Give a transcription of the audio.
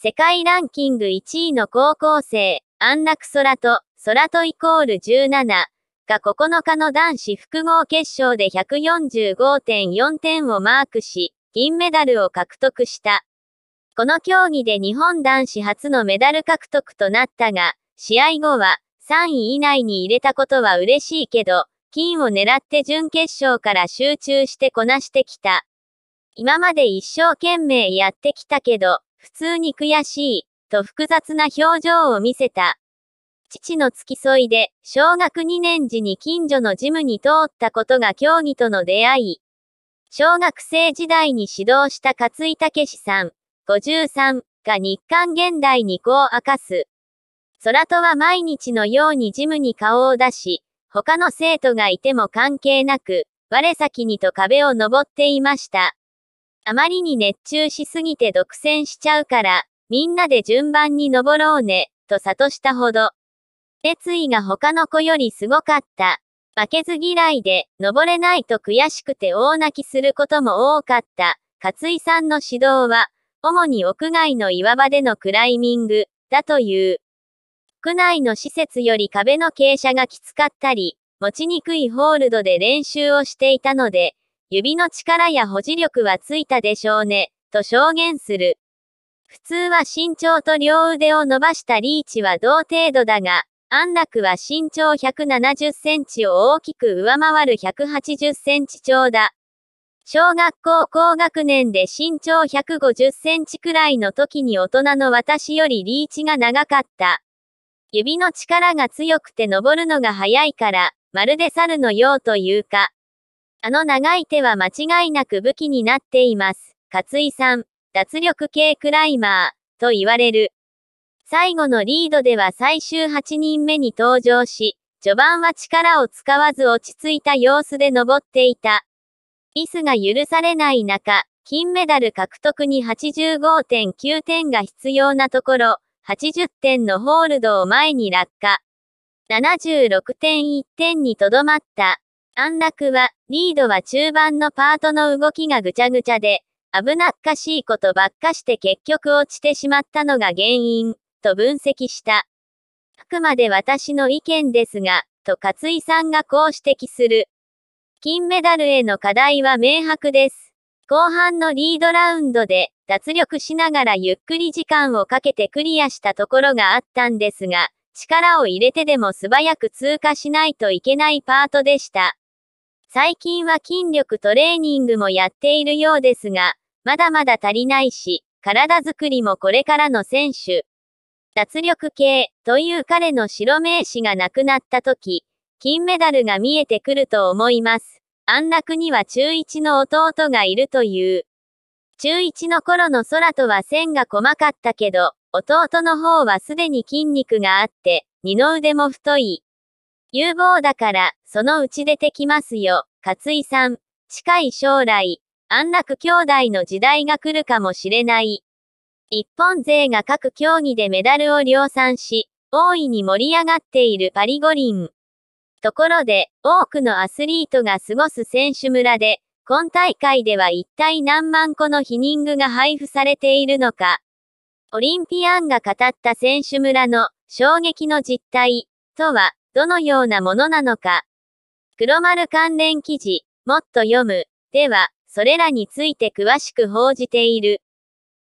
世界ランキング1位の高校生、安楽空と、空とイコール17が9日の男子複合決勝で145.4点をマークし、銀メダルを獲得した。この競技で日本男子初のメダル獲得となったが、試合後は3位以内に入れたことは嬉しいけど、金を狙って準決勝から集中してこなしてきた。今まで一生懸命やってきたけど、普通に悔しい、と複雑な表情を見せた。父の付き添いで、小学2年時に近所のジムに通ったことが競技との出会い。小学生時代に指導した勝井武さん、53が日刊現代にこう明かす。空とは毎日のようにジムに顔を出し、他の生徒がいても関係なく、我先にと壁を登っていました。あまりに熱中しすぎて独占しちゃうから、みんなで順番に登ろうね、と諭したほど。熱意が他の子よりすごかった。負けず嫌いで、登れないと悔しくて大泣きすることも多かった。勝井さんの指導は、主に屋外の岩場でのクライミング、だという。区内の施設より壁の傾斜がきつかったり、持ちにくいホールドで練習をしていたので、指の力や保持力はついたでしょうね、と証言する。普通は身長と両腕を伸ばしたリーチは同程度だが、安楽は身長170センチを大きく上回る180センチ長だ。小学校高学年で身長150センチくらいの時に大人の私よりリーチが長かった。指の力が強くて登るのが早いから、まるで猿のようというか、あの長い手は間違いなく武器になっています。勝井さん、脱力系クライマー、と言われる。最後のリードでは最終8人目に登場し、序盤は力を使わず落ち着いた様子で登っていた。ミスが許されない中、金メダル獲得に85.9点が必要なところ、80点のホールドを前に落下。76.1点にとどまった。安楽は、リードは中盤のパートの動きがぐちゃぐちゃで、危なっかしいことばっかして結局落ちてしまったのが原因、と分析した。あくまで私の意見ですが、と勝井さんがこう指摘する。金メダルへの課題は明白です。後半のリードラウンドで、脱力しながらゆっくり時間をかけてクリアしたところがあったんですが、力を入れてでも素早く通過しないといけないパートでした。最近は筋力トレーニングもやっているようですが、まだまだ足りないし、体づくりもこれからの選手。脱力系という彼の白名詞がなくなった時、金メダルが見えてくると思います。安楽には中1の弟がいるという。中1の頃の空とは線が細かったけど、弟の方はすでに筋肉があって、二の腕も太い。有望だから、そのうち出てきますよ、勝井さん。近い将来、安楽兄弟の時代が来るかもしれない。日本勢が各競技でメダルを量産し、大いに盛り上がっているパリ五輪。ところで、多くのアスリートが過ごす選手村で、今大会では一体何万個の避妊具が配布されているのか。オリンピアンが語った選手村の衝撃の実態とは、どのようなものなのか。黒丸関連記事、もっと読む、では、それらについて詳しく報じている。